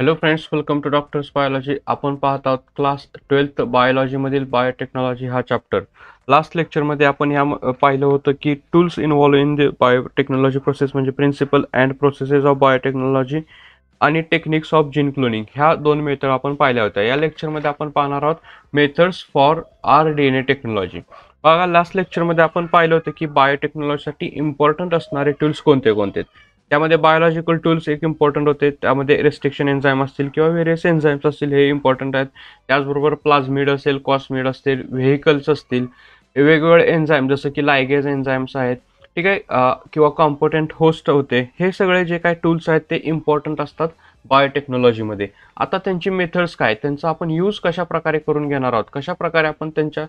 Hello friends welcome to doctors biology आपण पाहत आहोत क्लास ट्वेल्थ बायोलॉजीमधील बायोटेक्नॉलॉजी हा चॅप्टर लास्ट लेक्चरमध्ये आपण या पाहिलं होतं की tools involve in the biotechnology process म्हणजे principle and processes of biotechnology आणि टेक्निक्स ऑफ जीन क्लोनिंग ह्या दोन मेथड आपण पाहिल्या होत्या या लेक्चरमध्ये आपण पाहणार आहोत methods for R D N A technology बघा लास्ट लेक्चरमध्ये आपण पाहिलं होतं की बायोटेक्नॉलॉजीसाठी इम्पॉर्टंट असणारे टूल्स कोणते कोणते त्यामध्ये बायोलॉजिकल टूल्स एक इम्पॉर्टंट होते त्यामध्ये रेस्ट्रिक्शन एन्झाईम असतील किंवा वेरियस एन्झाईम्स असतील हे इम्पॉर्टंट आहेत त्याचबरोबर प्लाझमिड असेल कॉस्मिड असतील व्हेकल्स असतील वेगवेगळे एन्झाईम जसं की लायगेज एन्झाईम्स आहेत ठीक आहे किंवा कॉम्पोटंट होस्ट होते हे सगळे जे काय टूल्स आहेत ते इम्पॉर्टंट असतात बायोटेक्नॉलॉजीमध्ये आता त्यांची मेथड्स काय त्यांचा आपण यूज कशा करून घेणार आहोत कशा प्रकारे आपण त्यांच्या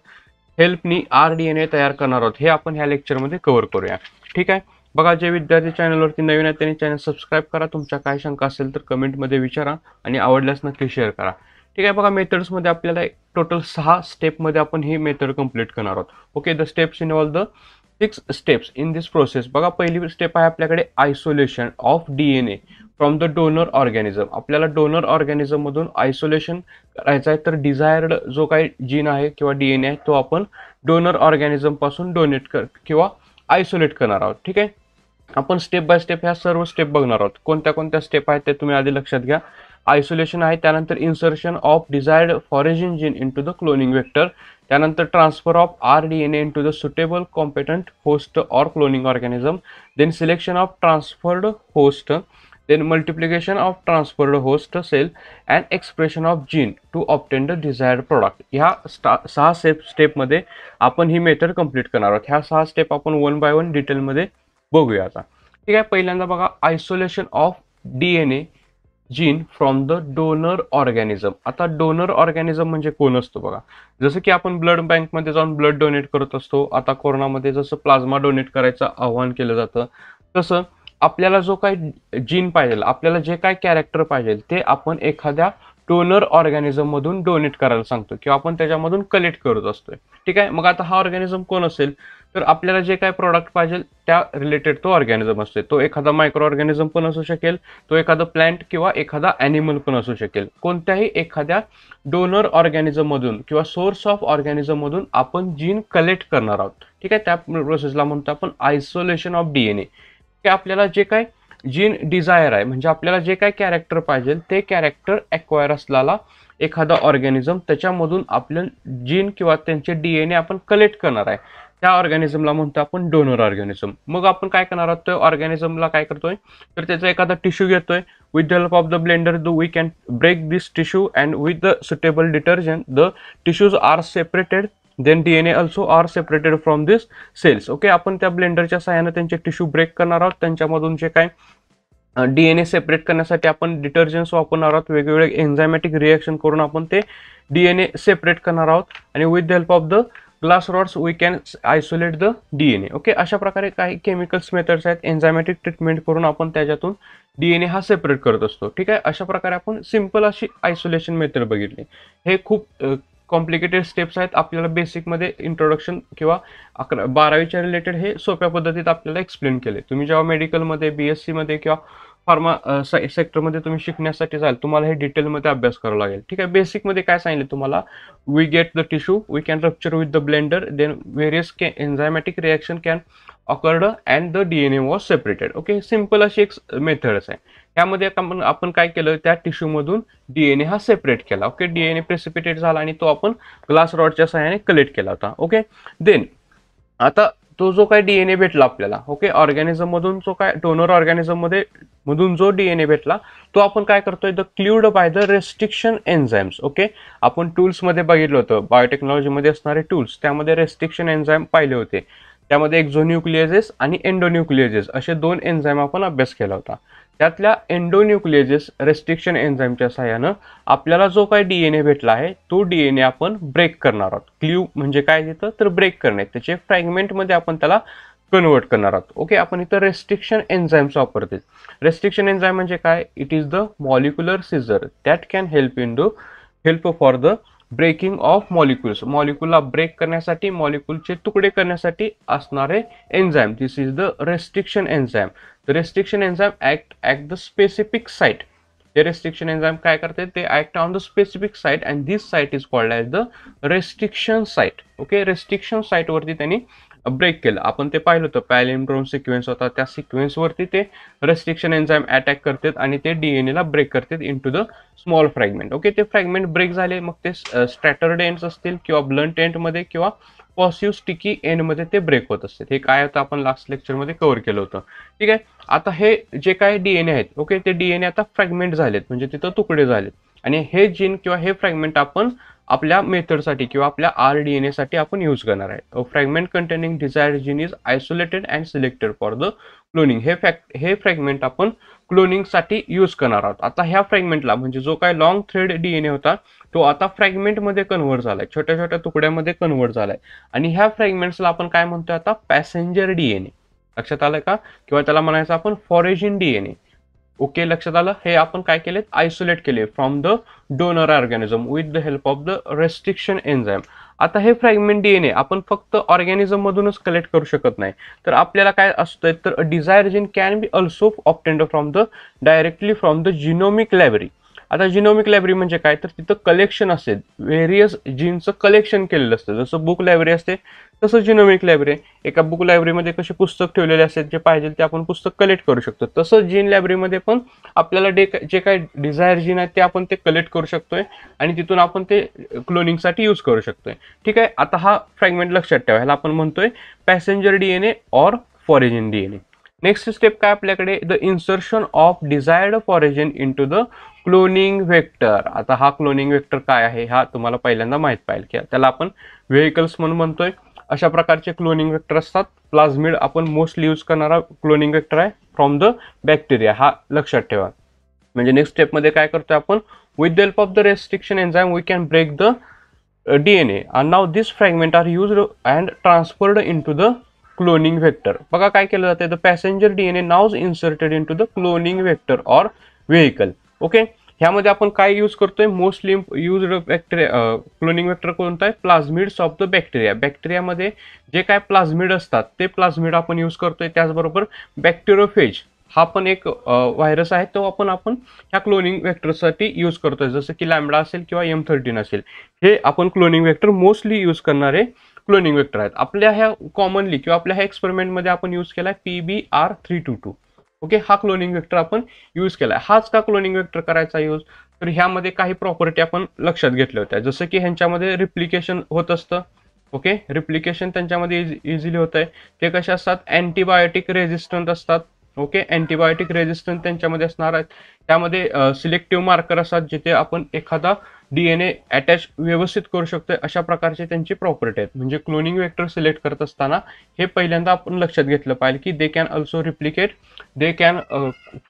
हेल्पनी आर डी एन ए तयार करणार आहोत हे आपण ह्या लेक्चरमध्ये कवर करूया ठीक आहे बघा जे विद्यार्थी चॅनलवरती नवीन आहेत त्यांनी चॅनल सबस्क्राईब करा तुमच्या काय शंका असेल तर कमेंटमध्ये विचारा आणि आवडल्यास नक्की शेअर करा ठीक आहे बघा मेथड्समध्ये आपल्याला टोटल सहा स्टेपमध्ये आपण ही मेथड कंप्लीट करणार आहोत okay the steps in all the six steps in this process बघा पहिली स्टेप आहे आपल्याकडे isolation of D N A from the donor organism आपल्याला डोनर ऑर्गॅनिझममधून आयसोलेशन करायचं आहे तर डिझायर्ड जो काही जीन आहे किंवा डी एन ए आहे तो आपण डोनर ऑर्गॅनिझमपासून डोनेट कर किंवा आयसोलेट करणार आहोत ठीक आहे आपण स्टेप बाय स्टेप ह्या सर्व स्टेप बघणार आहोत कोणत्या कोणत्या स्टेप आहेत ते तुम्ही आधी लक्षात घ्या आयसोलेशन आहे त्यानंतर insertion of desired foreign gene in to the cloning vector त्यानंतर transfer of R D N A in to the suitable competent host or cloning organism then selection of transferred host then multiplication of transferred host cell and expression of gene to obtain the desired product ह्या स्टा सहा step स्टेपमध्ये आपण ही method complete करणार आहोत ह्या सहा step आपण वन बाय वन डिटेलमध्ये बघूया आता ठीक आहे पहिल्यांदा बघा isolation of D N A gene from the donor organism आता डोनर ऑर्गॅनिझम म्हणजे कोण असतो बघा जसं की आपण ब्लड बँकमध्ये जाऊन ब्लड डोनेट करत असतो आता कोरोनामध्ये जसं प्लाझ्मा डोनेट करायचं आव्हान केलं जातं तसं आपल्याला जो काही जीन पाहिजे आपल्याला जे काय कॅरेक्टर पाहिजे ते आपण एखाद्या डोनर मधून डोनेट करायला सांगतो किंवा आपण त्याच्यामधून कलेक्ट करत असतोय ठीक आहे मग आता हा ऑर्गॅनिझम कोण असेल तर आपल्याला जे काय प्रॉडक्ट पाहिजे त्या रिलेटेड तो ऑर्गॅनिझम असते तो एखादा मायक्रो ऑर्गॅनिझम पण असू शकेल तो एखादा प्लांट किंवा एखादा ॲनिमल पण असू शकेल कोणत्याही एखाद्या डोनर ऑर्गॅनिझममधून किंवा सोर्स ऑफ ऑर्गॅनिझममधून आपण जीन कलेक्ट करणार आहोत ठीक आहे त्या प्रोसेसला म्हणतो आपण isolation of D N A की आपल्याला जे काय जीन डिझायर आहे म्हणजे आपल्याला जे काय कॅरेक्टर पाहिजे ते कॅरेक्टर ॲक्वायर असलेला एखादा ऑर्गॅनिझम त्याच्यामधून आपलं जीन किंवा त्यांचे डी एन ए आपण कलेक्ट करणार आहे त्या ऑर्गॅनिझमला म्हणतो आपण डोनर ऑर्गॅनिझम मग आपण काय करणार आहोत तो ऑर्गॅनिझमला काय करतोय तर त्याचा एखादा टिश्यू घेतोय with the help of the blender the we can break this tissue and with the suitable detergent the tissues are separated then D N A also are separated from this cells okay आपण त्या ब्लेंडरच्या सहाय्याने त्यांचे tissue break करणार आहोत त्यांच्यामधून जे काय D N ए separate करण्यासाठी आपण डिटर्जंट्स वापरणार आहोत वेगवेगळे एन्झायमॅटिक रिॲक्शन करून आपण ते डी एन ए सेपरेट करणार आहोत आणि with the help of the glass rods we can isolate the D N A okay अशा प्रकारे काही केमिकल्स मेथड्स आहेत एन्झायमॅटिक ट्रीटमेंट करून आपण त्याच्यातून डी एन ए हा सेपरेट करत असतो ठीक आहे अशा प्रकारे आपण सिम्पल अशी आयसोलेशन मेथड बघितली हे खूप कॉम्प्लिकेटेड स्टेप्स आहेत आपल्याला बेसिकमध्ये इंट्रोडक्शन किंवा अकरा बारावीच्या रिलेटेड हे सोप्या पद्धतीत आपल्याला एक्सप्लेन केले तुम्ही जेव्हा मेडिकलमध्ये बी एस सीमध्ये किंवा फार्मा सेक्टरमध्ये तुम्ही शिकण्यासाठी जाल तुम्हाला हे डिटेलमध्ये अभ्यास करावा लागेल ठीक आहे बेसिकमध्ये काय सांगितलं तुम्हाला we get the tissue we can rupture with the blender then various के enzymatic reaction can occur and the D N A was separated okay simple अशी एक मेथडच आहे त्यामध्ये आपण आपण काय केलं त्या टिश्यूमधून डी एन ए हा सेपरेट केला okay D N A precipitate झाला आणि तो आपण ग्लास रॉडच्या सहाय्याने कलेक्ट केला होता ओके देन आता तो जो काय डीएनए भेटला आपल्याला ओके ऑर्गॅनिझम मधून जो काय डोनर ऑर्गॅनिझम मध्ये मधून जो डीएनए भेटला तो आपण काय करतोय the cleaved by the restriction enzymes okay आपण टूल्समध्ये बघितलं होतं बायोटेक्नॉलॉजीमध्ये असणारे टूल्स त्यामध्ये रेस्ट्रिक्शन एन्झाइम पाहिले होते त्यामध्ये एक्झोन्युक्लिएजेस आणि एन्डोन्युक्लिएजेस असे दोन एन्झाइम आपण अभ्यास केला होता त्यातल्या एन्डोन्युक्लिएजिस रेस्ट्रिक्शन एन्झाईमच्या सहाय्यानं आपल्याला जो काही डी एन ए भेटला आहे तो डी एन ए आपण ब्रेक करणार आहोत क्ल्यू म्हणजे काय येतं तर ब्रेक करणे त्याचे फ्रॅगमेंटमध्ये आपण त्याला कन्वर्ट करणार आहोत ओके आपण इथं रेस्ट्रिक्शन एन्झाईम्स वापरते रेस्ट्रिक्शन एन्झाईम म्हणजे काय it is the molecular scissor that can help in the help for the breaking of molecules मॉलिक्युलला ब्रेक करण्यासाठी मॉलिक्युलचे तुकडे करण्यासाठी असणारे enzyme this is the restriction enzyme the restriction enzyme act at the specific site ते restriction enzyme काय करते ते act on the specific site and this site is called as the restriction site okay restriction साईटवरती त्यांनी break केलं आपण ते पाहिलं होतं पॅलिंड्रोम सिक्वेन्स होता त्या सिक्वेन्सवरती ते रेस्ट्रिक्शन एन्झाईम अटॅक करतात आणि ते डीएनएला ब्रेक करतात in to the small fragment okay ते फ्रॅगमेंट ब्रेक झाले मग ते स्ट्रॅटर्ड एंड्स असतील किंवा ब्लंट एंडमध्ये किंवा पॉसिव्ह स्टिकी एंडमध्ये ते ब्रेक होत असते हे काय होतं आपण लास्ट लेक्चरमध्ये कव्हर केलं होतं ठीक आहे आता हे जे काय डीएनए आहेत ओके ते डीएनए आता फ्रॅगमेंट झालेत म्हणजे तिथं तुकडे झालेत आणि हे जीन किंवा हे फ्रॅगमेंट आपण आपल्या मेथडसाठी किंवा आपल्या आर डी एन एसाठी आपण यूज करणार आहे fragment containing desire gene is isolated and selected for the cloning हे फॅक्ट हे फ्रॅगमेंट आपण क्लोनिंगसाठी यूज करणार आहोत आता ह्या फ्रॅगमेंटला म्हणजे जो काय long thread D N A होता तो आता फ्रॅगमेंटमध्ये कन्व्हर्ट झाला आहे छोट्या छोट्या तुकड्यामध्ये कन्व्हर्ट झाला आहे आणि ह्या फ्रॅगमेंट्सला आपण काय म्हणतोय आता पॅसेंजर डी एन ए लक्षात आलं का किंवा त्याला म्हणायचं आपण foreign D N A okay लक्षात आलं हे आपण काय केलेत आयसोलेट केले from the donor organism with the help of the restriction enzyme आता हे फ्रॅगमेंट डीएनए आपण फक्त ऑर्गॅनिझम मधूनच कलेक्ट करू शकत नाही तर आपल्याला काय असतंय तर desire gene can be also obtained from the directly from the genomic library आता जिनोमिक लायब्ररी म्हणजे काय तर तिथं कलेक्शन असते व्हेरियस जीनचं कलेक्शन केलेलं असतं जसं बुक लायब्ररी असते तसं जिनोमिक लायब्ररी एका बुक लायब्ररीमध्ये कसे पुस्तक ठेवलेले असतात जे पाहिजे ते आपण पुस्तक कलेक्ट करू शकतो तसं जीन लायब्ररीमध्ये पण आपल्याला डे जे काय डिझायर जीन आहेत ते आपण ते कलेक्ट करू शकतोय आणि तिथून आपण ते क्लोनिंगसाठी यूज करू शकतोय ठीक आहे आता हा फ्रॅगमेंट लक्षात ठेवा ह्याला आपण म्हणतोय पॅसेंजर डी एन ए और foreign D N A next step काय आपल्याकडे the insertion of desired foreign in to the cloning vector आता हा क्लोनिंग वेक्टर काय आहे हा तुम्हाला पहिल्यांदा माहीत पाहिजे की त्याला आपण व्हेकल्स म्हणून म्हणतोय अशा प्रकारचे क्लोनिंग वेक्टर असतात प्लाझमिड आपण मोस्टली यूज करणारा क्लोनिंग वेक्टर आहे फ्रॉम द बॅक्टेरिया हा लक्षात ठेवा म्हणजे नेक्स्ट स्टेपमध्ये काय करतोय आपण with the help of the restriction enzyme we can break the DNA एन and now this fragment are use and transferred in to the cloning vector बघा काय केलं जातं the passenger DNA now inserted in to the cloning vector or vehicle okay ह्यामध्ये आपण काय use करतोय mostly use bacteria cloning vector कोणता आहे प्लाझमिड्स ऑफ द बॅक्टेरिया बॅक्टेरियामध्ये जे काय प्लाझमिड असतात ते प्लाझमिड आपण यूज करतोय त्याचबरोबर बॅक्टेरियोफेज हा पण एक व्हायरस आहे तो आपण आपण ह्या क्लोनिंग वेक्टरसाठी यूज करतोय जसं की लॅमडा असेल किंवा एम थर्टीन असेल हे आपण क्लोनिंग वेक्टर मोस्टली यूज करणारे क्लोनिंग वेक्टर आहेत आपल्या ह्या कॉमनली किंवा आपल्या ह्या एक्सपेरिमेंटमध्ये आपण यूज केला P B R three two two okay हा क्लोनिंग वेक्टर आपण यूज केला हाच का क्लोनिंग वेक्टर करायचा यूज तर ह्यामध्ये काही प्रॉपर्टी आपण लक्षात घेतल्या होत्या जसं की ह्यांच्यामध्ये रिप्लिकेशन होत असतं ओके रिप्लिकेशन त्यांच्यामध्ये इज इझिली होत आहे ते कसे असतात अँटीबायोटिक रेझिस्टंट असतात ओके अँटीबायोटिक रेझिस्टंट त्यांच्यामध्ये असणार आहेत त्यामध्ये सिलेक्टिव्ह मार्कर असतात जिथे आपण एखादा डीएनए अटॅच व्यवस्थित करू शकतोय अशा प्रकारचे त्यांची प्रॉपर्टी आहेत म्हणजे क्लोनिंग वेक्टर सिलेक्ट करत असताना हे पहिल्यांदा आपण लक्षात घेतलं पाहिजे की they can also replicate they can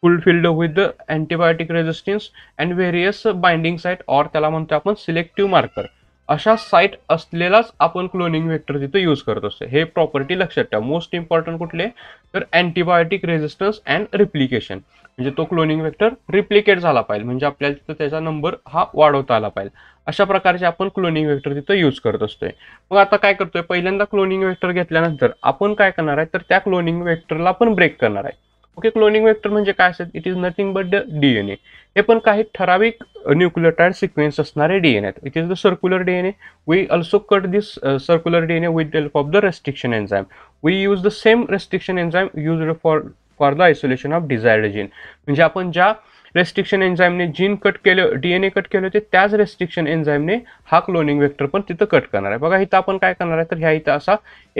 fulfilled with the antibiotic resistance and various binding site or त्याला म्हणतो आपण सिलेक्टिव्ह मार्कर अशा साईट असलेलाच आपण क्लोनिंग व्हेक्टर तिथं यूज करत असतो हे प्रॉपर्टी लक्षात ठेवा मोस्ट इम्पॉर्टंट कुठले तर अँटीबायोटिक रेझिस्टन्स अँड रिप्लिकेशन म्हणजे तो क्लोनिंग वेक्टर रिप्लिकेट झाला पाहिजे म्हणजे आपल्याला तिथं त्याचा नंबर हा वाढवता आला पाहिजे अशा प्रकारचे आपण क्लोनिंग व्हेक्टर तिथं यूज करत असतोय मग आता काय करतोय पहिल्यांदा क्लोनिंग व्हेक्टर घेतल्यानंतर आपण काय करणार आहे तर त्या क्लोनिंग व्हेक्टरला आपण ब्रेक करणार आहे ओके क्लोनिंग वेक्टर म्हणजे काय असेल it is nothing but the DNA हे पण काही ठराविक न्यूक्लियोटाईड सिक्वेन्स असणारे डीएनए आहेत it is the circular DNA we also cut this circular DNA with help of the restriction enzyme we use the same restriction enzyme use for for the isolation of desired gene म्हणजे आपण ज्या restriction एन्झाईमने gene cut केलं DNA cut केले होते त्याच restriction एन्झाईमने हा cloning vector पण तिथं कट करणार आहे बघा इथं आपण काय करणार आहे तर ह्या इथं असा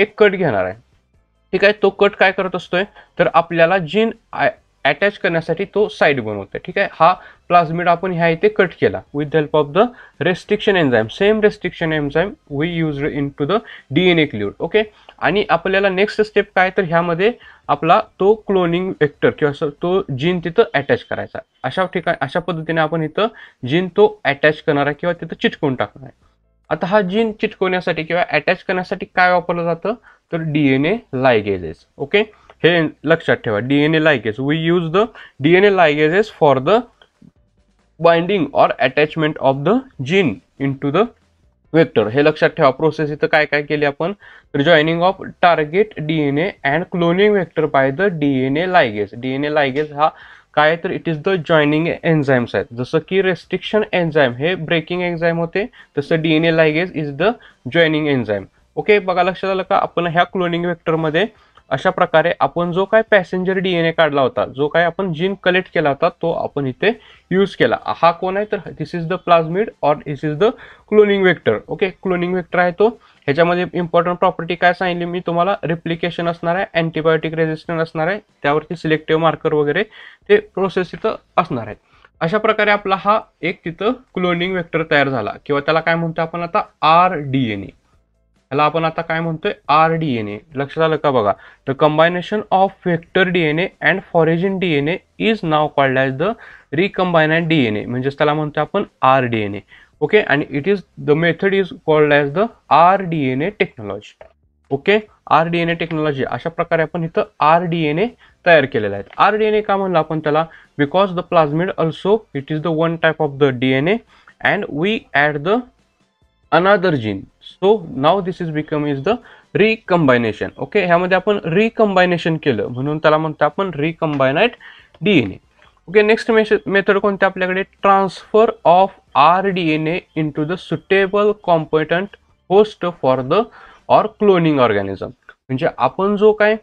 एक कट घेणार आहे ठीक आहे तो कट काय करत असतोय तर आपल्याला जीन अटॅच करण्यासाठी तो साईड बनवतोय ठीक आहे हा प्लाझमिड आपण ह्या इथे कट केला with help of the restriction enzyme same restriction enzyme we use in to the D N A clued okay आणि आपल्याला नेक्स्ट स्टेप काय तर ह्यामध्ये आपला तो क्लोनिंग वेक्टर किंवा तो जीन तिथं अटॅच करायचा अशा ठिकाणी अशा पद्धतीने आपण इथं जीन तो अटॅच करणार आहे किंवा तिथं चिटकून टाकणार आहे आता हा जीन चिटकवण्यासाठी किंवा अटॅच करण्यासाठी काय वापरलं जातं तो डीएनए लाइगेजेस ओके लक्षा DNA ligase we use the DNA ligases for the binding और attachment of the gene in to the vector हे लक्षात ठेवा प्रोसेस इथं काय काय केली आपण of target DNA and cloning vector by the DNA ligase DNA ligase हा काय तर it is the joining enzymes आहेत जसं की रेस्ट्रिक्शन एन्झाईम हे ब्रेकिंग एन्झाईम होते तसं DNA ligase is the joining enzyme okay बघा लक्षात आलं का आपण ह्या क्लोनिंग वेक्टरमध्ये अशा प्रकारे आपण जो काय पॅसेंजर डीएनए काढला होता जो काय आपण जीन कलेक्ट केला होता तो आपण इथे यूज केला हा कोण आहे तर this is the plasmid or this is the cloning vector okay cloning vector आहे तो ह्याच्यामध्ये इम्पॉर्टंट प्रॉपर्टी काय सांगितली मी तुम्हाला रिप्लिकेशन असणार आहे अँटीबायोटिक रेजिस्टर असणार आहे त्यावरती सिलेक्टिव्ह मार्कर वगैरे ते प्रोसेस इथं असणार आहेत अशा प्रकारे आपला हा एक तिथं क्लोनिंग वेक्टर तयार झाला किंवा त्याला काय म्हणतो आपण आता आर डी एन ए याला आपण आता काय म्हणतोय आर डी एन ए लक्षात आलं का बघा the combination of vector D N A and foreign D N A is now called as the recombinant D N A म्हणजेच त्याला म्हणतो आपण R D N A okay and it is the method is called as the R D N A technology okay R D N A technology अशा प्रकारे आपण इथं R D N A तयार केलेलं आहे आर डी एन ए का म्हणलं आपण त्याला because the plasmid also it is the one type of the D N A and we at the another gene so now this is become is the recombination okay ह्यामध्ये आपण recombination केलं म्हणून त्याला म्हणतो आपण recombinant D N A okay next मेशन method कोणते आपल्याकडे transfer of R D N A into the suitable competent host for the or cloning organism म्हणजे आपण जो काय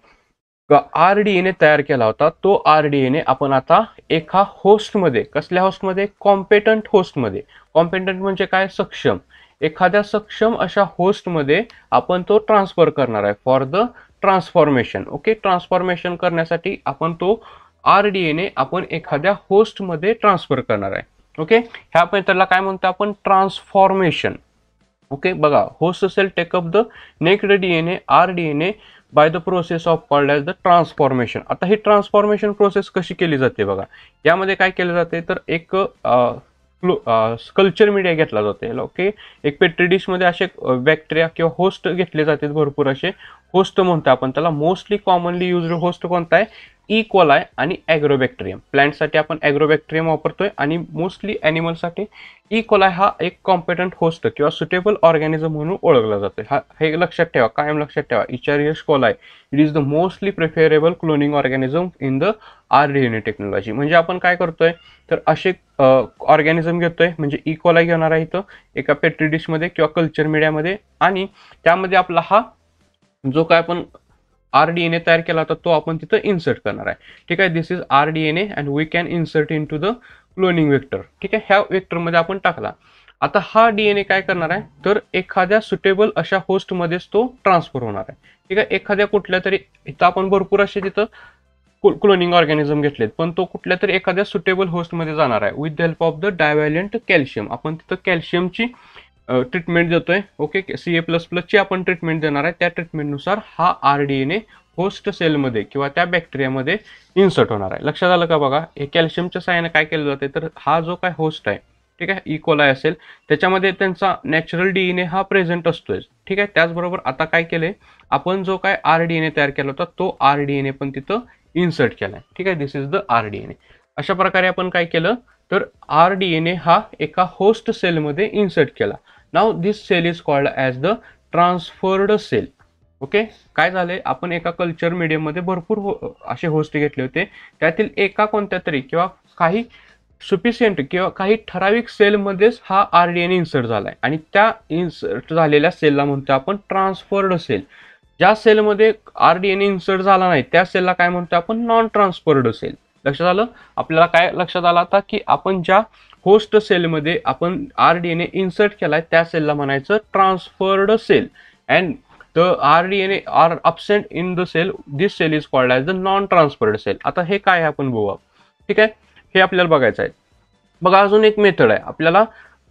आर डी एन ए तयार केला होता तो आर डी एन ए आपण आता एका होस्टमध्ये कसल्या होस्टमध्ये कॉम्पेटंट होस्टमध्ये कॉम्पेटंट म्हणजे काय सक्षम एखाद्या सक्षम अशा होस्टमध्ये आपण तो ट्रान्सफर करणार आहे for the transformation okay transformation करण्यासाठी आपण तो आर डी एने आपण एखाद्या होस्टमध्ये ट्रान्सफर करणार आहे ओके ह्या त्याला काय म्हणतो आपण ट्रान्सफॉर्मेशन ओके बघा होस्ट असेल take up the naked D N A R D N A by the process of called as the transformation आता ही ट्रान्सफॉर्मेशन प्रोसेस कशी केली जाते बघा यामध्ये काय केलं जाते तर एक स्कल्चर मीडिया घेतला जातो ओके एक पेट्री डिशमध्ये असे बॅक्टेरिया किंवा होस्ट घेतले जातात भरपूर असे होस्ट म्हणतो आपण त्याला मोस्टली कॉमनली युज होस्ट कोणता आहे इकोलाय आणि ॲग्रोबॅक्टेरियम प्लॅन्टसाठी आपण ॲग्रोबॅक्टेरियम वापरतोय आणि मोस्टली ॲनिमलसाठी इकोलाय हा एक कॉम्पिटंट होस्ट किंवा सुटेबल ऑर्गॅनिझम म्हणून ओळखला जातो हा हे लक्षात ठेवा कायम लक्षात ठेवा Escherichia coli it is the mostly preferable cloning organism in the R D technology म्हणजे आपण काय करतोय तर असे ऑर्गॅनिझम घेतोय म्हणजे इकोलाय घेणार आहे इथं एका पेट्री किंवा कल्चर मीडियामध्ये आणि त्यामध्ये आपला हा जो काय आपण आर डी एन ए तयार केला होता तो आपण तिथं इन्सर्ट करणार आहे ठीक आहे this is R D N A and we can insert in to the cloning vector ठीक आहे ह्या वेक्टरमध्ये आपण टाकला आता हा डी एन ए काय करणार आहे तर एखाद्या सुटेबल अशा होस्टमध्येच तो ट्रान्सफर होणार आहे ठीक आहे एखाद्या कुठल्या तरी इथं आपण भरपूर असे तिथं क्लोनिंग ऑर्गॅनिझम घेतलेत पण तो कुठल्या तरी एखाद्या सुटेबल होस्टमध्ये जाणार आहे with the help of the divalent calcium आपण तिथं कॅल्शियमची ट्रीटमेंट देतो आहे ओके सी ए प्लस प्लसची आपण ट्रीटमेंट देणार आहे त्या ट्रीटमेंटनुसार हा आर डी एने होस्ट सेलमध्ये किंवा त्या बॅक्टेरियामध्ये इन्सर्ट होणार आहे लक्षात आलं का बघा हे कॅल्शियमच्या साह्याने काय केलं जाते तर हा जो काय होस्ट आहे ठीक आहे इकोलाय e. असेल त्याच्यामध्ये त्यांचा नॅचरल डी एन ए हा प्रेझेंट असतोय ठीक आहे त्याचबरोबर आता काय केले आपण जो काय आर डी एन ए तयार केला होता तो आर डी एन ए पण तिथं इन्सर्ट केला आहे ठीक आहे this is the R D N A अशा प्रकारे आपण काय केलं तर आर डी एन ए हा एका होस्ट सेलमध्ये इन्सर्ट केला now this cell is called as the transferred cell okay काय झालंय आपण एका कल्चर मीडियममध्ये भरपूर हो असे होस्ट घेतले होते त्यातील एका कोणत्या तरी किंवा काही सुफिशियंट किंवा काही ठराविक सेलमध्येच हा आर डी एन इन्सर्ट झाला आहे आणि त्या इन्सर्ट झालेल्या सेलला म्हणतो आपण ट्रान्सफर्ड सेल ज्या सेलमध्ये आर डी एन इन्सर्ट झाला नाही त्या सेलला काय म्हणतो आपण नॉन ट्रान्सफर्ड सेल लक्षात आलं आपल्याला काय लक्षात आलं आता की आपण ज्या होस्ट सेलमध्ये आपण आर डी एने इन्सर्ट केलाय त्या सेलला म्हणायचं transferred cell and the R D एने are absent in the cell this cell is called as the non transferred cell आता हे काय आपण बघू ठीक आहे हे आपल्याला बघायचं आहे बघा अजून एक मेथड आहे आपल्याला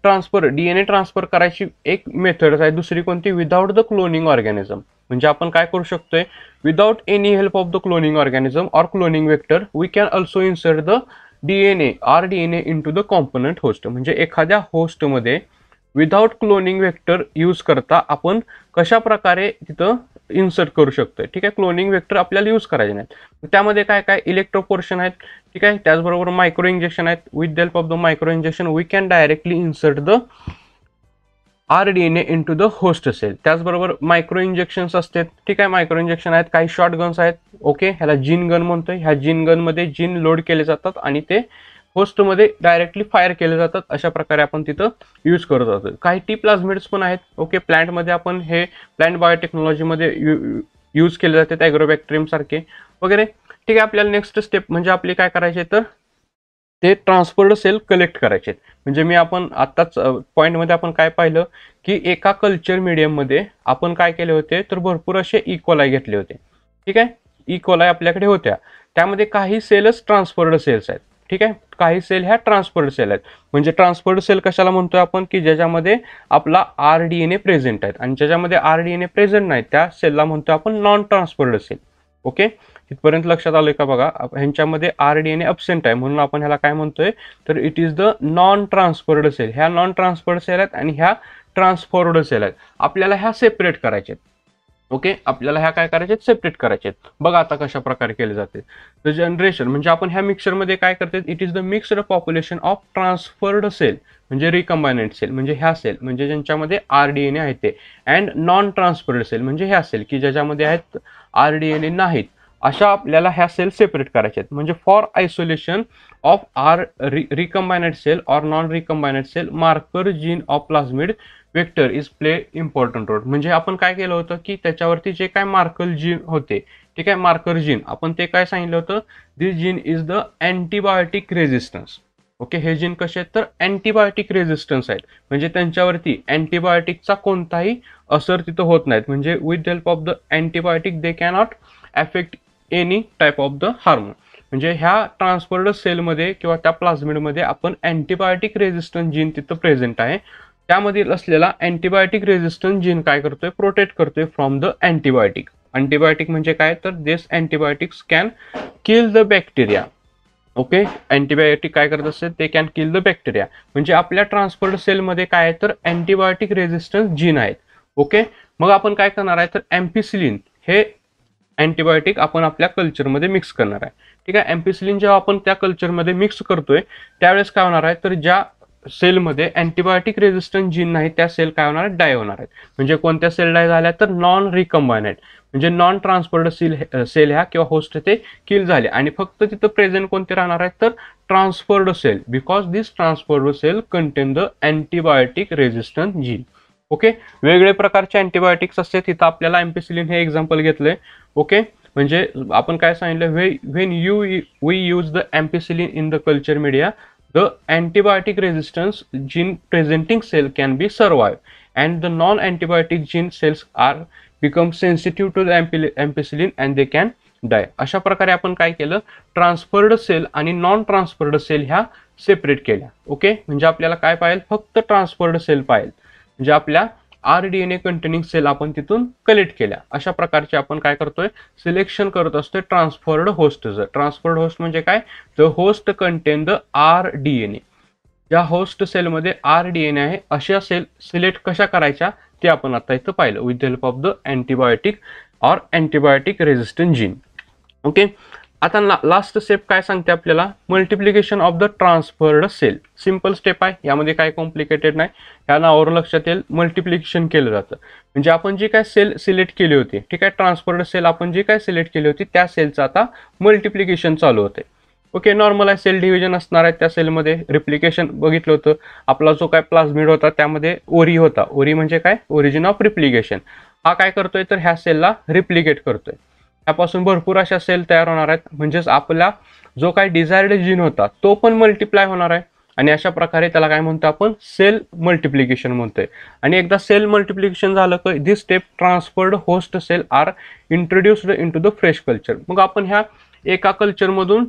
ट्रान्सफर डीएनए ट्रान्सफर करायची एक मेथड आहे दुसरी कोणती विदाउट द क्लोनिंग ऑर्गॅनिझम म्हणजे आपण काय करू शकतोय without any help of the cloning organism or cloning vector we can also insert the D N A R D N A into the component host म्हणजे एखाद्या होस्टमध्ये विदाउट क्लोनिंग वेक्टर यूज करता आपण कशा प्रकारे तिथं इन्सर्ट करू शकतो ठीक आहे क्लोनिंग वेक्टर आपल्याला यूज करायचे नाहीत त्यामध्ये काय काय इलेक्ट्रोपोर्शन आहेत ठीक आहे त्याचबरोबर मायक्रो इंजेक्शन आहेत with the help of the micro injection we can directly insert the R D N A in the host असेल त्याचबरोबर मायक्रो इंजेक्शन्स असतात ठीक आहे मायक्रो इंजेक्शन आहेत काही शॉर्ट गन्स आहेत ओके ह्याला जीन गन म्हणतो ह्या जीन गनमध्ये जीन लोड केले जातात आणि ते होस्टमध्ये डायरेक्टली फायर केले जातात अशा प्रकारे आपण तिथं यूज करत आहोत काही टी प्लाझमेट्स पण आहेत ओके प्लॅन्टमध्ये आपण हे प्लॅन्ट बायोटेक्नॉलॉजीमध्ये यू यूज केले जातात सारखे वगैरे ठीक आहे आपल्याला नेक्स्ट स्टेप म्हणजे आपले काय करायचे तर ते ट्रान्सफर्ड सेल कलेक्ट करायचे म्हणजे मी आपण आत्ताच पॉईंटमध्ये आपण काय पाहिलं की एका कल्चर मीडियममध्ये आपण काय केले होते तर भरपूर असे इकोलाय e. घेतले होते ठीक आहे इकोलाय e. आपल्याकडे होत्या त्यामध्ये काही सेलच ट्रान्सफर्ड सेल्स आहेत ठीक आहे काही सेल ह्या ट्रान्सफर्ड सेल आहेत म्हणजे ट्रान्सफर्ड सेल कशाला म्हणतोय आपण की ज्याच्यामध्ये आपला R D N A present आहेत आणि ज्याच्यामध्ये R D N A present नाही त्या सेलला म्हणतो आपण नॉन ट्रान्सफर्ड सेल ओके इथपर्यंत लक्षात आलं का बघा ह्यांच्यामध्ये आर डी एन अबसेंट आहे म्हणून आपण ह्याला काय म्हणतोय तर it is the non transferred cell ह्या नॉन ट्रान्सफर्ड सेल आहेत आणि ह्या ट्रान्सफॉर्ड सेल आहेत आपल्याला ह्या सेपरेट करायचे ओके आपल्याला ह्या काय करायचे सेपरेट करायचे बघा आता कशा प्रकारे केले जाते तर जनरेशन म्हणजे आपण ह्या मिक्सरमध्ये काय करतात it is the mixed population of transferred cell म्हणजे रिकम्बायनेंट सेल म्हणजे ह्या सेल म्हणजे ज्यांच्यामध्ये आर डी एन ए आहेत ते अँड नॉन ट्रान्सफर्ड सेल म्हणजे ह्या सेल की ज्याच्यामध्ये आहेत आर डी एन ए नाहीत अशा आपल्याला ह्या सेल सेपरेट करायच्या आहेत म्हणजे for isolation of R re recombined cell or non recombined cell marker gene of plasmid vector is play important role म्हणजे आपण काय केलं होतं की त्याच्यावरती जे काय मार्कर जीन होते ठीक आहे मार्कर जीन आपण ते काय सांगितलं होतं this gene is the antibiotic resistance okay हे जीन कसे आहेत तर अँटीबायोटिक रेझिस्टन्स आहेत म्हणजे त्यांच्यावरती अँटीबायोटिकचा कोणताही असर तिथं होत नाहीत म्हणजे with help of the antibiotic they cannot affect any type of the hormone म्हणजे ह्या ट्रान्सफर्ड सेलमध्ये किंवा त्या प्लाझमिडमध्ये आपण अँटीबायोटिक रेझिस्टंट जीन तिथं प्रेझेंट आहे त्यामधील असलेला अँटीबायोटिक रेझिस्टंट जीन काय करतोय प्रोटेक्ट करतोय फ्रॉम द अँटीबायोटिक अँटीबायोटिक म्हणजे काय तर this antibiotics can kill the bacteria okay antibiotic काय करत असते ते कॅन किल द बॅक्टेरिया म्हणजे आपल्या ट्रान्सफर्ड सेलमध्ये काय आहे तर अँटीबायोटिक रेझिस्टन्स जीन आहेत ओके मग आपण काय करणार आहे तर एम्पिसिलिन हे अँटीबायोटिक आपण आपल्या कल्चरमध्ये मिक्स करणार आहे ठीक आहे एम्पिसिलिन जेव्हा आपण त्या कल्चरमध्ये मिक्स करतोय त्यावेळेस काय होणार आहे तर ज्या सेलमध्ये अँटीबायोटिक रेझिस्टंट जीन नाही त्या सेल काय होणार आहे डाय होणार आहेत म्हणजे कोणत्या सेल डाय झाल्या तर नॉन रिकम्बायनेट म्हणजे नॉन ट्रान्सफर्ड सेल सेल ह्या किंवा होस्ट ते किल झाले आणि फक्त तिथं प्रेझेंट कोणते राहणार आहेत तर transferred cell because this transferred cell contain the antibiotic resistant gene okay वेगळे प्रकारचे अँटीबायोटिक्स असते तिथं आपल्याला एम्पिसिलिन हे एक्झाम्पल घेतलंय ओके म्हणजे आपण काय सांगितलं we when you we use the ampicillin in the culture media the antibiotic resistance gene presenting cell can be survive and the non antibiotic gene cells are become sensitive to the and they can die अशा प्रकारे आपण काय केलं transferred cell आणि non transferred cell ह्या separate केल्या okay म्हणजे आपल्याला काय पाहिजे फक्त ट्रान्सफर्ड सेल पाहिजे जे आपल्या R D N A containing cell आपण तिथून कलेक्ट केल्या अशा प्रकारचे आपण काय करतोय सिलेक्शन करत असतोय ट्रान्सफर्ड होस्टचं ट्रान्सफर्ड होस्ट म्हणजे काय the host contain the R D N A ज्या होस्ट सेलमध्ये आर डी एन ए आहे अशा सेल सिलेक्ट कशा करायच्या ते आपण आता इथं पाहिलं with help of the antibiotic और अँटीबायोटिक रेझिस्टंट जीन ओके आता लास्ट स्टेप काय सांगते आपल्याला multiplication of the transferred cell simple step आहे यामध्ये काय कॉम्प्लिकेटेड नाही या नावावर लक्षात येईल मल्टिप्लिकेशन केलं जातं म्हणजे आपण जी काय सेल सिलेक्ट केली होती ठीक आहे ट्रान्सफर्ड सेल आपण जी काय सिलेक्ट केली होती त्या सेलचं आता मल्टिप्लिकेशन चालू होते ओके नॉर्मल आहे सेल डिव्हिजन असणार आहे त्या सेलमध्ये रिप्लिकेशन बघितलं होतं आपला जो काय प्लाझमिड होता त्यामध्ये ओरी होता ओरी म्हणजे काय ओरिजिन ऑफ रिप्लिकेशन हा काय करतोय तर ह्या सेलला रिप्लिकेट करतोय त्यापासून भरपूर अशा सेल तयार होणार आहेत म्हणजेच आपला जो काही डिझायर्ड जीन होता तो पण मल्टिप्लाय होणार आहे आणि अशा प्रकारे त्याला काय म्हणतो आपण सेल मल्टिप्लिकेशन म्हणतोय आणि एकदा सेल मल्टिप्लिकेशन झालं की this step transferred host cell are introduced in to the fresh culture मग आपण ह्या एका कल्चरमधून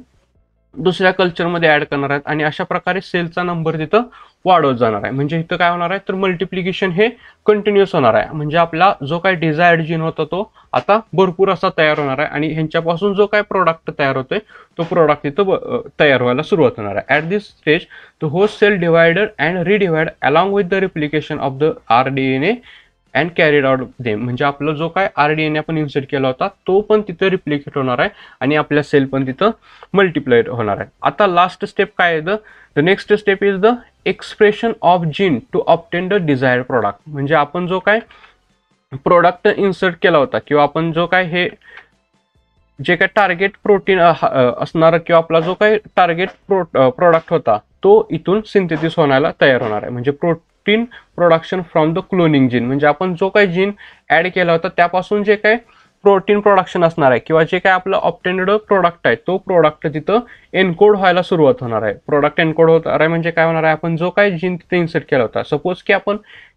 दुसऱ्या कल्चरमध्ये ॲड करणार आहेत आणि अशा प्रकारे सेलचा नंबर तिथं वाढवत जाणार आहे म्हणजे इथं काय होणार आहे तर मल्टिप्लिकेशन हे कंटिन्युअस होणार आहे म्हणजे आपला जो काय डिझायर्ड जीन होता तो आता भरपूर असा तयार होणार आहे आणि ह्यांच्यापासून जो काय प्रोडक्ट तयार होतोय तो प्रोडक्ट तिथं तयार व्हायला सुरुवात होणार आहे at this stage the whole cell divider and redivide along with the replication of the R D N A and carried out them म्हणजे आपला जो काय आर डी आपण इन्सर्ट केला होता तो पण तिथं रिप्लिकेट होणार आहे आणि आपल्या सेल पण तिथं मल्टिप्लाय होणार आहे आता लास्ट स्टेप काय आहे the next step is the expression of gene to obtain the desire product म्हणजे आपण जो काय प्रोडक्ट इन्सर्ट केला होता किंवा आपण जो काय हे जे काय टार्गेट प्रोटीन असणार किंवा आपला जो काय टार्गेट प्रो प्रोडक्ट होता तो इथून सिंथेसिस होण्याला तयार होणार आहे म्हणजे pro protein production from the cloning gene म्हणजे आपण जो काही जीन ॲड केला होता त्यापासून जे काय प्रोटीन प्रोडक्शन असणार आहे किंवा जे काय आपलं ऑप्टेनड प्रोडक्ट आहे तो प्रोडक्ट तिथं एनकोड व्हायला सुरुवात होणार आहे प्रोडक्ट एनकोड होणार आहे म्हणजे काय होणार आहे आपण जो काय जीन तिथे इन्सर्ट केला होता सपोज की आपण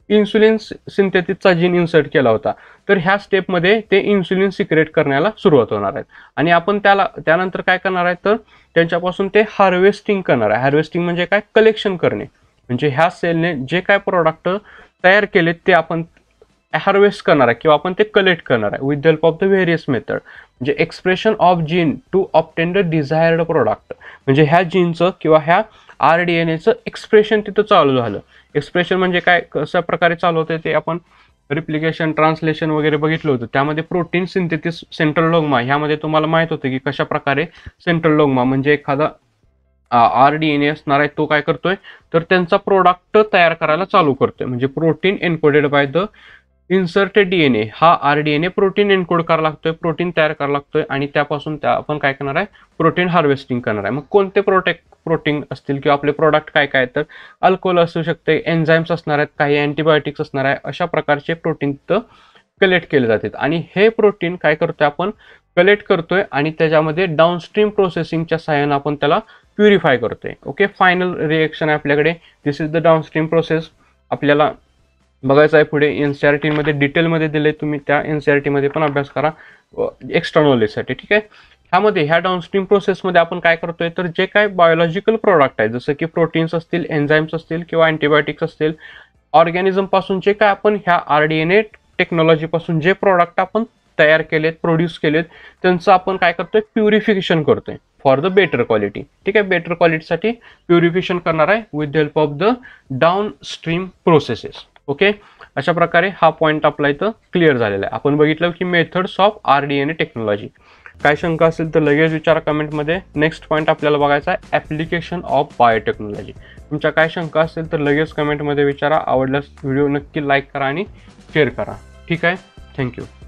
इन्सुलिन सिंथेटिकचा जीन इन्सर्ट केला होता तर ह्या स्टेपमध्ये ते इन्सुलिन सिक्रेट करण्याला सुरुवात होणार आहेत आणि आपण त्याला त्यानंतर काय करणार आहे तर त्यांच्यापासून ते हार्वेस्टिंग करणार आहे हार्वेस्टिंग म्हणजे काय कलेक्शन करणे म्हणजे ह्या सेलने जे काय प्रोडक्ट तयार केलेत ते आपण हार्वेस्ट करणार आहे किंवा आपण ते कलेक्ट करणार आहे with help of the various method म्हणजे expression of gene to obtain the desired product म्हणजे ह्या जीनचं किंवा ह्या आर डी एन एचं एक्सप्रेशन तिथं चालू झालं एक्सप्रेशन म्हणजे काय कशा प्रकारे चालू होतं ते आपण रिप्लिकेशन ट्रान्सलेशन वगैरे बघितलं होतं त्यामध्ये प्रोटीन सिंथेटिस सेंट्रल लोगमा ह्यामध्ये तुम्हाला माहीत होतं की कशा प्रकारे सेंट्रल लोगमा म्हणजे एखादा आर डी एन असणार आहे तो काय करतोय तर त्यांचा प्रोडक्ट तयार करायला चालू करतोय म्हणजे protein encoded by the inserted A हा R D N A protein encode करायला लागतोय प्रोटीन तयार करायला लागतोय आणि त्यापासून त्या आपण काय करणार आहे प्रोटीन हार्वेस्टिंग करणार आहे मग कोणते प्रोटेक्ट प्रोटीन असतील किंवा आपले प्रोडक्ट काय काय तर अल्कोहोल असू शकते एन्झाईम्स असणार आहेत काही अँटीबायोटिक्स असणार आहे अशा प्रकारचे प्रोटीन तर कलेक्ट केले जातात आणि हे प्रोटीन काय करतोय आपण कलेक्ट करतोय आणि त्याच्यामध्ये डाउनस्ट्रीम प्रोसेसिंगच्या साहाय्याने आपण त्याला प्युरिफाय करतोय ओके फायनल रिएक्शन आहे आपल्याकडे this is the downstream process आपल्याला बघायचं आहे पुढे एन सी आर टीमध्ये डिटेलमध्ये दिले तुम्ही त्या एन सी आर टीमध्ये पण अभ्यास करा एक्स्ट्रा नॉलेजसाठी ठीक आहे ह्यामध्ये ह्या डाऊनस्ट्रीम प्रोसेसमध्ये आपण काय करतोय तर जे काय बायोलॉजिकल प्रोडक्ट आहे जसं की प्रोटीन्स असतील एन्झाईम्स असतील किंवा अँटीबायोटिक्स असतील ऑर्गॅनिझमपासून जे काय आपण ह्या आर डी एन ए टेक्नॉलॉजीपासून जे प्रोडक्ट आपण तयार केलेत प्रोड्यूस केलेत त्यांचं आपण काय करतोय प्युरिफिकेशन करतोय फॉर द बेटर क्वालिटी ठीक आहे बेटर क्वालिटीसाठी प्युरिफिकेशन करणार आहे with the help of the down stream processes okay अशा प्रकारे हा पॉईंट आपला इथं क्लिअर झालेला आहे आपण बघितलं की methods of R D N A technology काय शंका असेल तर लगेच विचारा कमेंटमध्ये नेक्स्ट पॉईंट आपल्याला बघायचा आहे ॲप्लिकेशन ऑफ बायोटेक्नॉलॉजी तुमच्या काय शंका असेल तर लगेच कमेंटमध्ये विचारा आवडल्यास व्हिडिओ नक्की लाईक करा आणि शेअर करा ठीक आहे थँक्यू